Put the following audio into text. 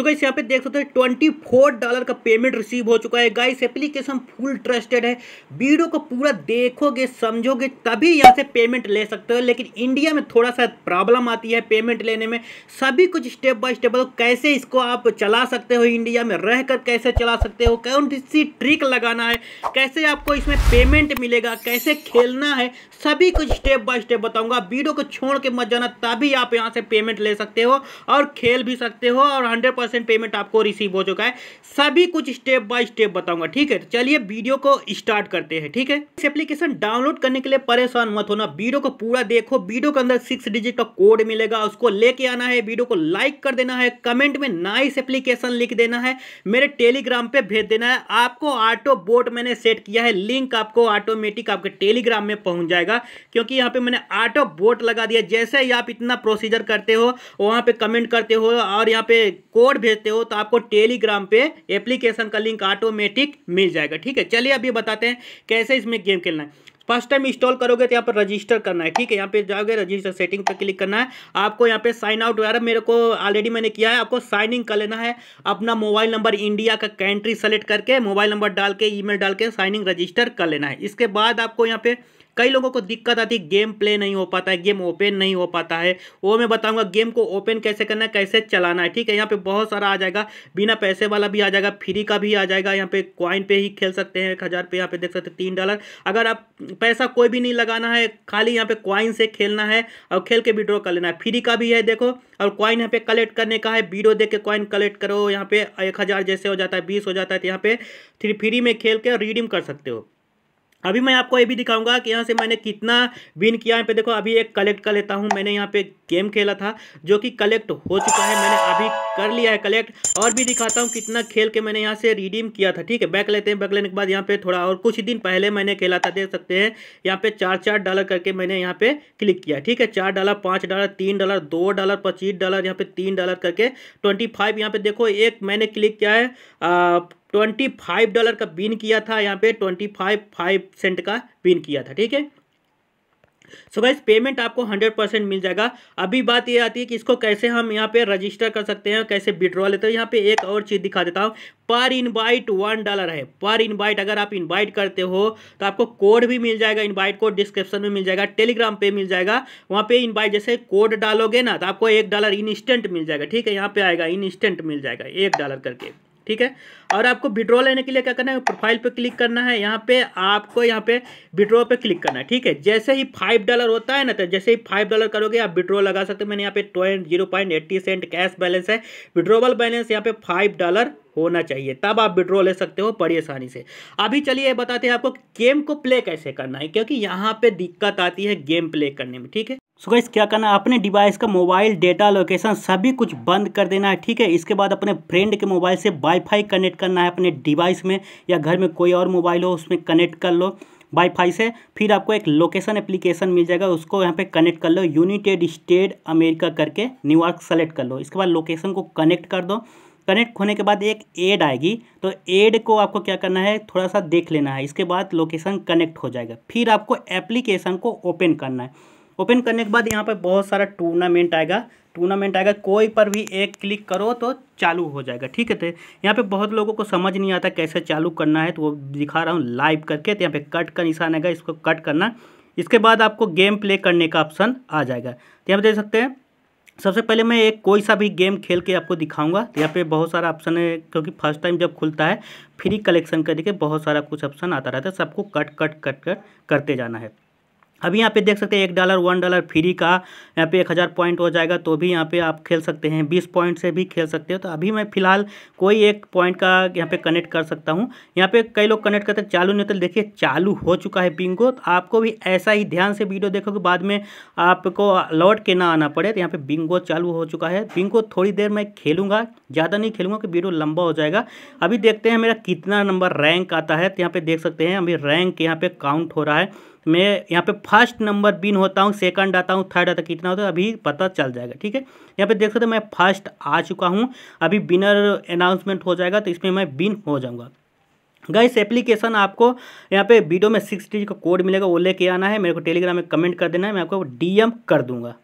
तो गाइस यहाँ पे देख सकते हैं ट्वेंटी फोर डॉलर का पेमेंट रिसीव हो चुका है गाइस एप्लीकेशन फुल ट्रस्टेड है वीडियो को पूरा देखोगे समझोगे तभी यहाँ से पेमेंट ले सकते हो लेकिन इंडिया में थोड़ा सा प्रॉब्लम आती है पेमेंट लेने में सभी कुछ स्टेप बाय स्टेप कैसे इसको आप चला सकते हो इंडिया में रह कर कैसे चला सकते हो कौन सी ट्रिक लगाना है कैसे आपको इसमें पेमेंट मिलेगा कैसे खेलना है सभी कुछ स्टेप बाय स्टेप बताऊंगा वीडियो को छोड़ के मत जाना तभी आप यहाँ से पेमेंट ले सकते हो और खेल भी सकते हो और हंड्रेड परसेंट पेमेंट आपको रिसीव हो चुका है सभी कुछ स्टेप बाय स्टेप बताऊंगा ठीक है तो चलिए वीडियो को स्टार्ट करते हैं ठीक है इस एप्लीकेशन डाउनलोड करने के लिए परेशान मत होना वीडियो को पूरा देखो वीडियो के अंदर सिक्स डिजिट का कोड मिलेगा उसको लेके आना है वीडियो को लाइक कर देना है कमेंट में नाइस एप्लीकेशन लिख देना है मेरे टेलीग्राम पर भेज देना है आपको ऑटो बोट मैंने सेट किया है लिंक आपको ऑटोमेटिक आपके टेलीग्राम में पहुंच जाएगा क्योंकि यहाँ पे मैंने ऑटो बोट लगा दिया जैसे ही आप इतना प्रोसीजर करते हो वहाँ पे कमेंट करते हो और यहाँ पे कोड भेजते हो तो आपको टेलीग्राम पे एप्लीकेशन का लिंक ऑटोमेटिक मिल जाएगा ठीक है चलिए अभी बताते हैं कैसे इसमें गेम खेलना है फर्स्ट टाइम इंस्टॉल करोगे तो यहाँ पर रजिस्टर करना है ठीक है यहाँ पे जाओगे रजिस्टर सेटिंग पर क्लिक करना है आपको यहाँ पे साइन आउट वगैरह मेरे को ऑलरेडी मैंने किया है आपको साइन इन कर लेना है अपना मोबाइल नंबर इंडिया का कंट्री सेलेक्ट करके मोबाइल नंबर डाल के ई डाल के साइन इन रजिस्टर कर लेना है इसके बाद आपको यहाँ पे कई लोगों को दिक्कत आती है गेम प्ले नहीं हो पाता है गेम ओपन नहीं हो पाता है वो मैं बताऊंगा गेम को ओपन कैसे करना है कैसे चलाना है ठीक है यहाँ पे बहुत सारा आ जाएगा बिना पैसे वाला भी आ जाएगा फ्री का भी आ जाएगा यहाँ पे कॉइन पे ही खेल सकते हैं एक हज़ार पे यहाँ पे देख सकते हैं तीन डॉलर अगर आप पैसा कोई भी नहीं लगाना है खाली यहाँ पे कॉइन से खेलना है और खेल के विड्रॉ कर लेना है फ्री का भी है देखो और कॉइन यहाँ पे कलेक्ट करने का है वीडियो देख के कॉइन कलेक्ट करो यहाँ पे एक हज़ार जैसे हो जाता है बीस हो जाता है तो यहाँ पे फिर फ्री में खेल के रिडीम कर सकते हो अभी मैं आपको ये भी दिखाऊंगा कि यहाँ से मैंने कितना विन किया यहाँ पे देखो अभी एक कलेक्ट कर लेता हूँ मैंने यहाँ पे गेम खेला था जो कि कलेक्ट हो चुका है मैंने अभी कर लिया है कलेक्ट और भी दिखाता हूँ कितना खेल के मैंने यहाँ से रिडीम किया था ठीक है बैक लेते हैं बैक लेने के बाद यहाँ पे थोड़ा और कुछ दिन पहले मैंने खेला था देख सकते हैं यहाँ पे चार चार डॉलर करके मैंने यहाँ पे क्लिक किया ठीक है चार डॉलर पाँच डॉलर तीन डॉलर दो डॉलर पच्चीस डॉलर यहाँ पे तीन डॉलर करके ट्वेंटी फाइव यहाँ पे देखो एक मैंने क्लिक किया है ट्वेंटी फाइव डॉलर का बिन किया था यहाँ पे ट्वेंटी फाइव फाइव सेंट का बिन किया था ठीक है सो गाइस पेमेंट आपको हंड्रेड परसेंट मिल जाएगा अभी बात ये आती है कि इसको कैसे हम यहाँ पे रजिस्टर कर सकते हैं कैसे विड्रॉ लेते हैं यहाँ पे एक और चीज़ दिखा देता हूँ पर इनवाइट वन डॉलर है पर इनवाइट अगर आप इनवाइट करते हो तो आपको कोड भी मिल जाएगा इनवाइट कोड डिस्क्रिप्शन में मिल जाएगा टेलीग्राम पे मिल जाएगा वहाँ पे इनवाइट जैसे कोड डालोगे ना तो आपको एक डॉलर इंस्टेंट मिल जाएगा ठीक है यहाँ पे आएगा इंस्टेंट मिल जाएगा एक डॉलर करके ठीक है और आपको विड्रॉ लेने के लिए क्या करना है प्रोफाइल पे क्लिक करना है यहाँ पे आपको यहाँ पे विड्रॉ पे क्लिक करना है ठीक है जैसे ही फाइव डॉलर होता है ना तो जैसे ही फाइव डॉलर करोगे आप विड्रॉ लगा सकते हो मैंने यहाँ पे twenty zero point eighty cent cash balance है विड्रोवल बैलेंस यहाँ पे फाइव डॉलर होना चाहिए तब आप विड्रॉ ले सकते हो बड़ी आसानी से अभी चलिए बताते हैं आपको गेम को प्ले कैसे करना है क्योंकि यहाँ पे दिक्कत आती है गेम प्ले करने में ठीक है सो गाइस क्या करना है अपने डिवाइस का मोबाइल डेटा लोकेशन सभी कुछ बंद कर देना है ठीक है इसके बाद अपने फ्रेंड के मोबाइल से वाईफाई कनेक्ट करना है अपने डिवाइस में या घर में कोई और मोबाइल हो उसमें कनेक्ट कर लो वाईफाई से फिर आपको एक लोकेशन एप्लीकेशन मिल जाएगा उसको यहाँ पे कनेक्ट कर लो यूनाइटेड स्टेट अमेरिका करके न्यूयॉर्क सेलेक्ट कर लो इसके बाद लोकेशन को कनेक्ट कर दो कनेक्ट होने के बाद एक एड आएगी तो एड को आपको क्या करना है थोड़ा सा देख लेना है इसके बाद लोकेशन कनेक्ट हो जाएगा फिर आपको एप्लीकेशन को ओपन करना है ओपन करने के बाद यहाँ पर बहुत सारा टूर्नामेंट आएगा टूर्नामेंट आएगा कोई पर भी एक क्लिक करो तो चालू हो जाएगा ठीक है तो यहाँ पे बहुत लोगों को समझ नहीं आता कैसे चालू करना है तो वो दिखा रहा हूँ लाइव करके तो यहाँ पे कट का निशान आएगा इसको कट करना इसके बाद आपको गेम प्ले करने का ऑप्शन आ जाएगा तो यहाँ पर देख सकते हैं सबसे पहले मैं एक कोई सा भी गेम खेल के आपको दिखाऊंगा तो यहाँ पे बहुत सारा ऑप्शन है क्योंकि फर्स्ट टाइम जब खुलता है फ्री कलेक्शन करके बहुत सारा कुछ ऑप्शन आता रहता है सबको कट कट कट कट करते जाना है अब यहाँ पे देख सकते हैं एक डॉलर वन डॉलर फ्री का यहाँ पे एक हज़ार पॉइंट हो जाएगा तो भी यहाँ पे आप खेल सकते हैं बीस पॉइंट से भी खेल सकते हो तो अभी मैं फिलहाल कोई एक पॉइंट का यहाँ पे कनेक्ट कर सकता हूँ यहाँ पे कई लोग कनेक्ट करते हैं चालू नहीं तो देखिए चालू हो चुका है बिंगो तो आपको भी ऐसा ही ध्यान से वीडियो देखोगे बाद में आपको लौट के ना आना पड़े तो यहाँ पर बिंगो चालू हो चुका है बिंगो थोड़ी देर मैं खेलूँगा ज़्यादा नहीं खेलूँगा कि वीडियो लंबा हो जाएगा अभी देखते हैं मेरा कितना नंबर रैंक आता है तो यहाँ पर देख सकते हैं अभी रैंक यहाँ पर काउंट हो रहा है तो मैं यहाँ पे फर्स्ट नंबर बिन होता हूँ सेकंड आता हूँ थर्ड आता कितना होता है अभी पता चल जाएगा ठीक है यहाँ पे देख सकते मैं फर्स्ट आ चुका हूँ अभी बिनर अनाउंसमेंट हो जाएगा तो इसमें मैं बिन हो जाऊँगा गाइस एप्लीकेशन आपको यहाँ पे वीडियो में सिक्स डिजिट का कोड मिलेगा वो लेके आना है मेरे को टेलीग्राम में कमेंट कर देना है मैं आपको डीएम कर दूंगा